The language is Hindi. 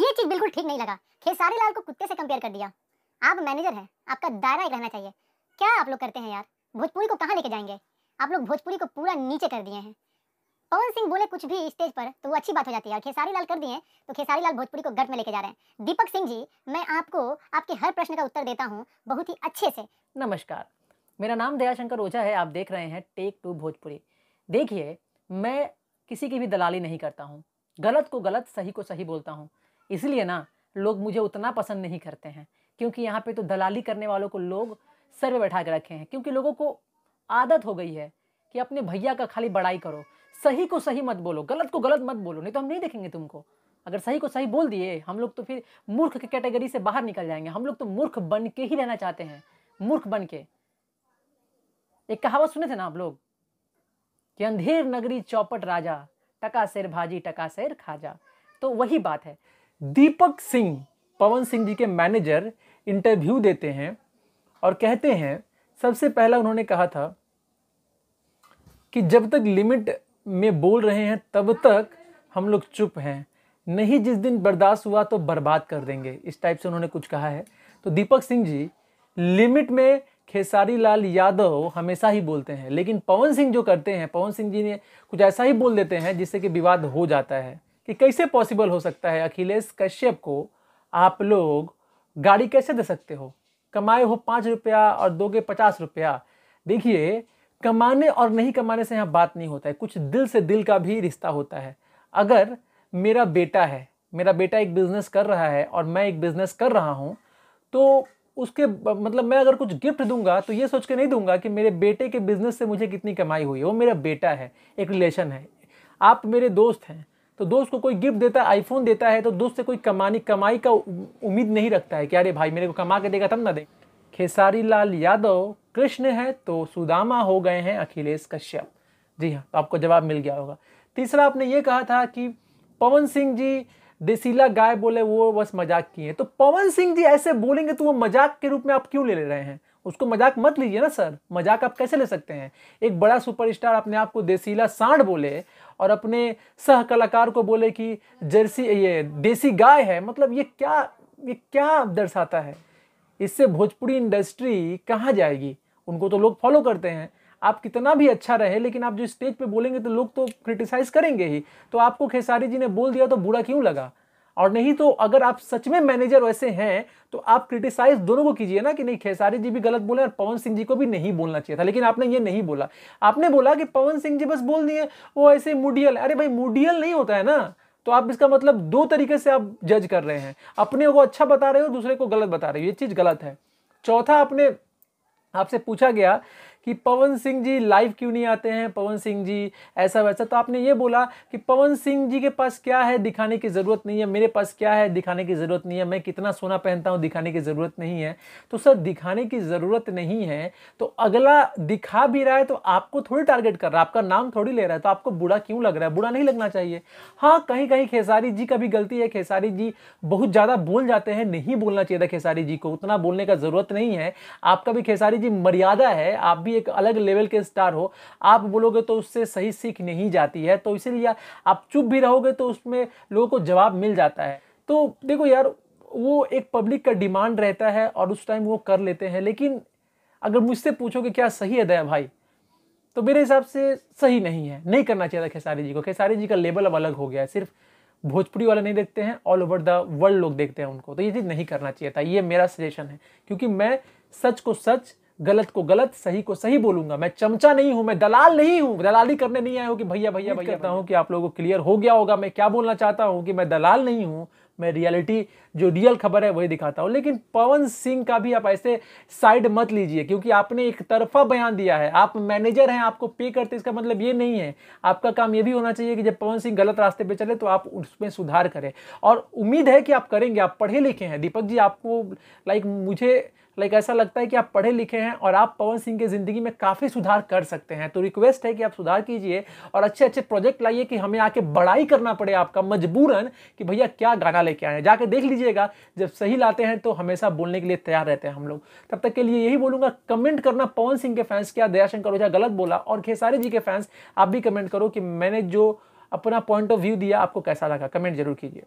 ये चीज बिल्कुल ठीक नहीं लगा खेसारी लाल को कुत्ते से कंपेयर कर दिया आप मैनेजर हैं आपका दायरा ही रहना चाहिए क्या आप लोग करते हैं यार भोजपुरी को कहाँ लेके जाएंगे आप लोग भोजपुरी को पूरा नीचे कर दिए हैं पवन सिंह बोले कुछ भी स्टेज पर तो वो अच्छी बात हो जाती है और खेसारी लाल कर दिए तो खेसारी लाल भोजपुरी को गर्भ में लेके जा रहे हैं दीपक सिंह जी मैं आपको आपके हर प्रश्न का उत्तर देता हूँ बहुत ही अच्छे से नमस्कार मेरा नाम दयाशंकर ओझा है आप देख रहे हैं टेक टू भोजपुरी देखिए मैं किसी की भी दलाली नहीं करता हूँ गलत को गलत सही को सही बोलता हूँ इसलिए ना लोग मुझे उतना पसंद नहीं करते हैं क्योंकि यहाँ पे तो दलाली करने वालों को लोग सर पे बैठा के रखे हैं क्योंकि लोगों को आदत हो गई है कि अपने भैया का खाली बड़ाई करो सही को सही मत बोलो गलत को गलत मत बोलो नहीं तो हम नहीं देखेंगे तुमको अगर सही को सही बोल दिए हम लोग तो फिर मूर्ख की कैटेगरी से बाहर निकल जाएंगे हम लोग तो मूर्ख बन के ही रहना चाहते हैं मूर्ख बन के एक कहावत सुने थे ना आप लोग कि अंधेर नगरी चौपट राजा टका शेर भाजी टका शेर खाजा तो वही बात है दीपक सिंह पवन सिंह जी के मैनेजर इंटरव्यू देते हैं और कहते हैं सबसे पहला उन्होंने कहा था कि जब तक लिमिट में बोल रहे हैं तब तक हम लोग चुप हैं नहीं जिस दिन बर्दाश्त हुआ तो बर्बाद कर देंगे इस टाइप से उन्होंने कुछ कहा है तो दीपक सिंह जी लिमिट में खेसारी लाल यादव हमेशा ही बोलते हैं लेकिन पवन सिंह जो करते हैं पवन सिंह जी ने कुछ ऐसा ही बोल देते हैं जिससे कि विवाद हो जाता है कि कैसे पॉसिबल हो सकता है अखिलेश कश्यप को आप लोग गाड़ी कैसे दे सकते हो कमाए हो पाँच रुपया और दोगे पचास रुपया देखिए कमाने और नहीं कमाने से यहाँ बात नहीं होता है कुछ दिल से दिल का भी रिश्ता होता है अगर मेरा बेटा है मेरा बेटा एक बिज़नेस कर रहा है और मैं एक बिज़नेस कर रहा हूँ तो उसके मतलब मैं अगर कुछ गिफ्ट दूंगा तो ये सोच के नहीं दूंगा कि मेरे बेटे के बिज़नेस से मुझे कितनी कमाई हुई है वो मेरा बेटा है एक रिलेशन है आप मेरे दोस्त हैं तो दोस्त को कोई गिफ्ट देता है आईफोन देता है तो दोस्त से कोई कमानी कमाई का उम्मीद नहीं रखता है कि अरे भाई मेरे को कमा के देगा तब ना दे खेसारी लाल यादव कृष्ण है तो सुदामा हो गए हैं अखिलेश कश्यप जी हाँ तो आपको जवाब मिल गया होगा तीसरा आपने ये कहा था कि पवन सिंह जी देसीला गाय बोले वो बस मजाक किए तो पवन सिंह जी ऐसे बोलेंगे तो वो मजाक के रूप में आप क्यों ले ले रहे हैं उसको मजाक मत लीजिए ना सर मजाक आप कैसे ले सकते हैं एक बड़ा सुपरस्टार अपने आप को देसीला सांड बोले और अपने सह कलाकार को बोले कि जर्सी ये देसी गाय है मतलब ये क्या ये क्या दर्शाता है इससे भोजपुरी इंडस्ट्री कहाँ जाएगी उनको तो लोग फॉलो करते हैं आप कितना भी अच्छा रहे लेकिन आप जो स्टेज पे बोलेंगे तो लोग तो क्रिटिसाइज करेंगे ही तो आपको खेसारी जी ने बोल दिया तो बुरा क्यों लगा और नहीं तो अगर आप सच में मैनेजर वैसे हैं तो आप क्रिटिसाइज दोनों को कीजिए ना कि नहीं खेसारी जी भी गलत बोले और पवन सिंह जी को भी नहीं बोलना चाहिए था लेकिन आपने ये नहीं बोला आपने बोला कि पवन सिंह जी बस बोल दिए वो ऐसे मुडियल अरे भाई मुडियल नहीं होता है ना तो आप इसका मतलब दो तरीके से आप जज कर रहे हैं अपने को अच्छा बता रहे हो दूसरे को गलत बता रहे हो ये चीज़ गलत है चौथा आपने आपसे पूछा गया कि पवन सिंह जी लाइव क्यों नहीं आते हैं पवन सिंह जी ऐसा वैसा तो आपने ये बोला कि पवन सिंह जी के पास क्या है दिखाने की ज़रूरत नहीं है मेरे पास क्या है दिखाने की ज़रूरत नहीं है मैं कितना सोना पहनता हूँ दिखाने की ज़रूरत नहीं है तो सर दिखाने की ज़रूरत नहीं है तो अगला दिखा भी रहा है तो आपको थोड़ी टारगेट कर रहा है आपका नाम थोड़ी ले रहा है तो आपको बुरा क्यों लग रहा है बुरा नहीं लगना चाहिए हाँ कहीं कहीं खेसारी जी का भी गलती है खेसारी जी बहुत ज़्यादा बोल जाते हैं नहीं बोलना चाहिए था खेसारी जी को उतना बोलने का ज़रूरत नहीं है आपका भी खेसारी जी मर्यादा है आप भी भी एक अलग लेवल के स्टार हो आप बोलोगे तो उससे सही सीख नहीं जाती है तो इसीलिए आप चुप भी रहोगे तो उसमें लोगों को जवाब मिल जाता है तो देखो यार वो एक पब्लिक का डिमांड रहता है और उस टाइम वो कर लेते हैं लेकिन अगर मुझसे पूछोगे क्या सही है दया भाई तो मेरे हिसाब से सही नहीं है नहीं करना चाहिए था खेसारी जी को खेसारी जी का लेवल अब अलग हो गया है सिर्फ भोजपुरी वाले नहीं देखते हैं ऑल ओवर द वर्ल्ड लोग देखते हैं उनको तो ये चीज़ नहीं करना चाहिए था ये मेरा सजेशन है क्योंकि मैं सच को सच गलत को गलत सही को सही बोलूंगा मैं चमचा नहीं हूं मैं दलाल नहीं हूं दलाली करने नहीं आया हूं कि भैया भैया भैया कहता हूं कि आप लोगों को क्लियर हो गया होगा मैं क्या बोलना चाहता हूं कि मैं दलाल नहीं हूं मैं रियलिटी जो रियल खबर है वही दिखाता हूँ लेकिन पवन सिंह का भी आप ऐसे साइड मत लीजिए क्योंकि आपने एक तरफा बयान दिया है आप मैनेजर हैं आपको पे करते इसका मतलब ये नहीं है आपका काम ये भी होना चाहिए कि जब पवन सिंह गलत रास्ते पर चले तो आप उसमें सुधार करें और उम्मीद है कि आप करेंगे आप पढ़े लिखे हैं दीपक जी आपको लाइक मुझे लाइक ऐसा लगता है कि आप पढ़े लिखे हैं और आप पवन सिंह के ज़िंदगी में काफ़ी सुधार कर सकते हैं तो रिक्वेस्ट है कि आप सुधार कीजिए और अच्छे अच्छे प्रोजेक्ट लाइए कि हमें आके बड़ाई करना पड़े आपका मजबूरन कि भैया क्या गाना क्या लेके आए हैं जाके देख लीजिएगा जब सही लाते हैं तो हमेशा बोलने के लिए तैयार रहते हैं हम लोग तब तक के लिए यही बोलूंगा कमेंट करना पवन सिंह के फैंस क्या दयाशंकर ओझा गलत बोला और खेसारी जी के फैंस आप भी कमेंट करो कि मैंने जो अपना पॉइंट ऑफ व्यू दिया आपको कैसा लगा कमेंट जरूर कीजिए